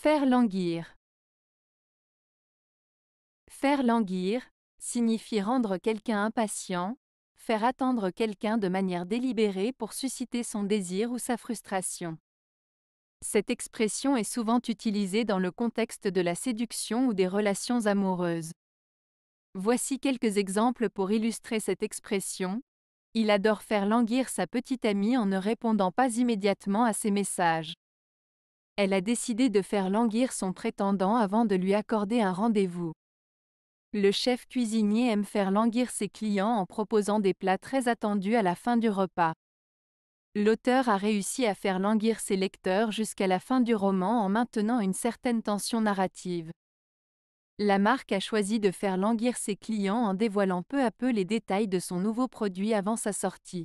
Faire languir. Faire languir signifie rendre quelqu'un impatient, faire attendre quelqu'un de manière délibérée pour susciter son désir ou sa frustration. Cette expression est souvent utilisée dans le contexte de la séduction ou des relations amoureuses. Voici quelques exemples pour illustrer cette expression. Il adore faire languir sa petite amie en ne répondant pas immédiatement à ses messages elle a décidé de faire languir son prétendant avant de lui accorder un rendez-vous. Le chef cuisinier aime faire languir ses clients en proposant des plats très attendus à la fin du repas. L'auteur a réussi à faire languir ses lecteurs jusqu'à la fin du roman en maintenant une certaine tension narrative. La marque a choisi de faire languir ses clients en dévoilant peu à peu les détails de son nouveau produit avant sa sortie.